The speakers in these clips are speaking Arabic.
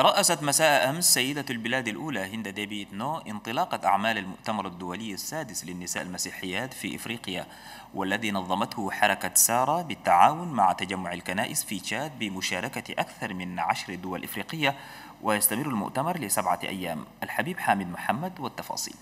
ترأست مساء أمس سيدة البلاد الأولى هند ديبي إتنو انطلاقة أعمال المؤتمر الدولي السادس للنساء المسيحيات في إفريقيا والذي نظمته حركة سارة بالتعاون مع تجمع الكنائس في تشاد بمشاركة أكثر من عشر دول إفريقية ويستمر المؤتمر لسبعة أيام الحبيب حامد محمد والتفاصيل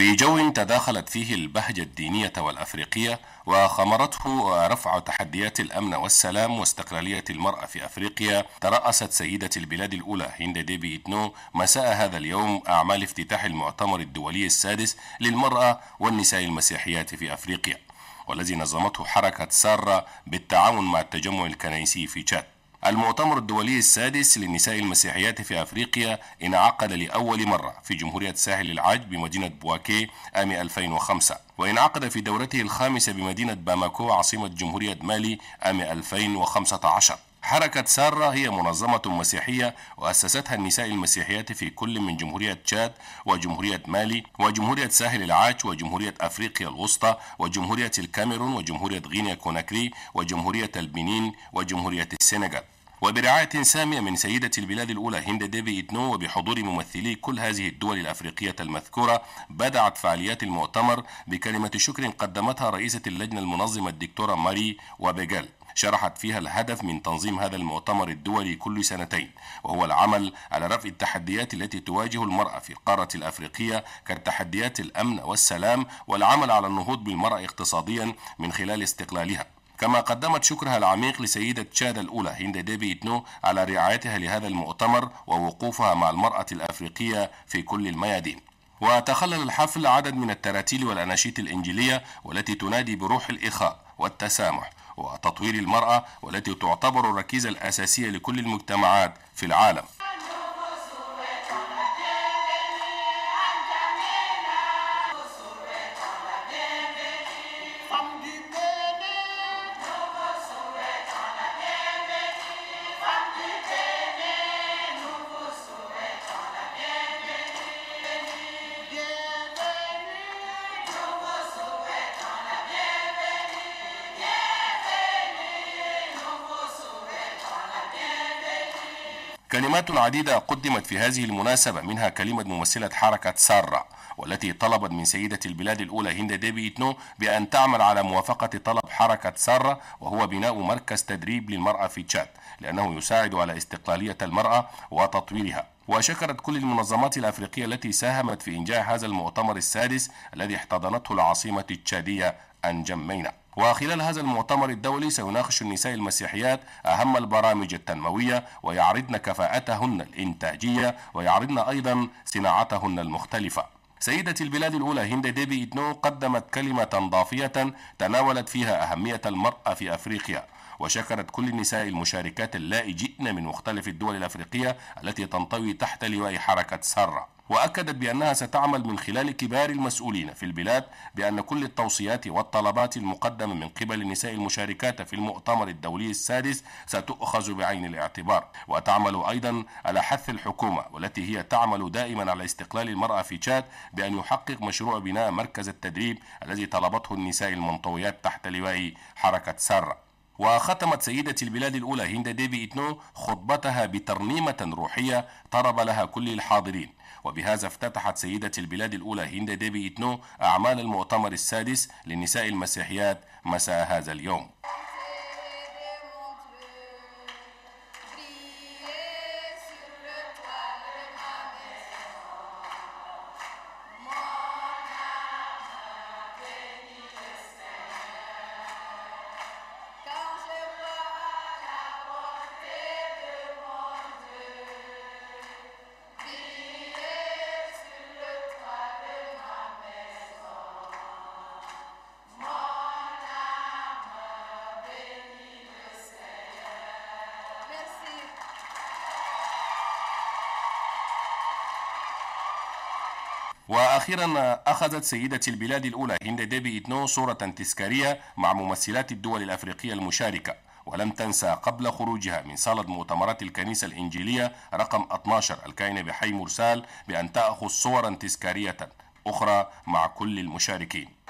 في جو تداخلت فيه البهجة الدينية والأفريقية وخمرته رفع تحديات الأمن والسلام واستقلالية المرأة في أفريقيا ترأست سيدة البلاد الأولى هند ديبي إتنو مساء هذا اليوم أعمال افتتاح المؤتمر الدولي السادس للمرأة والنساء المسيحيات في أفريقيا والذي نظمته حركة سارة بالتعاون مع التجمع الكنيسي في تشاد المؤتمر الدولي السادس للنساء المسيحيات في أفريقيا انعقد لأول مرة في جمهورية ساحل العاج بمدينة بواكي عام 2005 وانعقد في دورته الخامسة بمدينة باماكو عاصمة جمهورية مالي عام 2015 حركة سارة هي منظمة مسيحية وأسستها النساء المسيحيات في كل من جمهورية تشاد وجمهورية مالي وجمهورية ساحل العاج وجمهورية أفريقيا الوسطى وجمهورية الكاميرون وجمهورية غينيا كوناكري وجمهورية البنين وجمهورية السنغال وبرعاية سامية من سيدة البلاد الأولى هند ديفي إدنو وبحضور ممثلي كل هذه الدول الأفريقية المذكورة بدأت فعاليات المؤتمر بكلمة شكر قدمتها رئيسة اللجنة المنظمة الدكتورة ماري وبيجال شرحت فيها الهدف من تنظيم هذا المؤتمر الدولي كل سنتين وهو العمل على رفع التحديات التي تواجه المرأة في القارة الأفريقية كتحديات الأمن والسلام والعمل على النهوض بالمرأة اقتصاديا من خلال استقلالها كما قدمت شكرها العميق لسيدة تشاد الأولى هند ديبي إتنو على رعايتها لهذا المؤتمر ووقوفها مع المرأة الأفريقية في كل الميادين وتخلل الحفل عدد من التراتيل والأناشيد الإنجيلية والتي تنادي بروح الإخاء والتسامح وتطوير المرأة والتي تعتبر الركيزة الأساسية لكل المجتمعات في العالم كلمات عديدة قدمت في هذه المناسبة منها كلمة ممثلة حركة سارة والتي طلبت من سيدة البلاد الأولى هند ديبي إتنو بأن تعمل على موافقة طلب حركة سارة وهو بناء مركز تدريب للمرأة في تشاد لأنه يساعد على استقلالية المرأة وتطويرها وشكرت كل المنظمات الأفريقية التي ساهمت في إنجاح هذا المؤتمر السادس الذي احتضنته العاصمة التشادية أنجمينا وخلال هذا المؤتمر الدولي سيناقش النساء المسيحيات أهم البرامج التنموية ويعرضن كفاءتهن الإنتاجية ويعرضن أيضا صناعتهن المختلفة سيدة البلاد الأولى هند ديبي إدنو قدمت كلمة ضافية تناولت فيها أهمية المرأة في أفريقيا وشكرت كل النساء المشاركات اللائجئن من مختلف الدول الأفريقية التي تنطوي تحت لواء حركة سارة وأكدت بأنها ستعمل من خلال كبار المسؤولين في البلاد بأن كل التوصيات والطلبات المقدمة من قبل النساء المشاركات في المؤتمر الدولي السادس ستؤخذ بعين الاعتبار وتعمل أيضا على حث الحكومة والتي هي تعمل دائما على استقلال المرأة في تشاد بأن يحقق مشروع بناء مركز التدريب الذي طلبته النساء المنطويات تحت لواء حركة سارة وختمت سيدة البلاد الأولى هند ديفي إتنو خطبتها بترنيمة روحية طرب لها كل الحاضرين وبهذا افتتحت سيدة البلاد الأولى هند ديفي إتنو أعمال المؤتمر السادس للنساء المسيحيات مساء هذا اليوم وأخيرا أخذت سيدة البلاد الأولى هند ديبي إتنو صورة تذكارية مع ممثلات الدول الأفريقية المشاركة ولم تنسى قبل خروجها من صالة مؤتمرات الكنيسة الإنجيلية رقم 12 الكائنة بحي مرسال بأن تأخذ صورا تذكارية أخرى مع كل المشاركين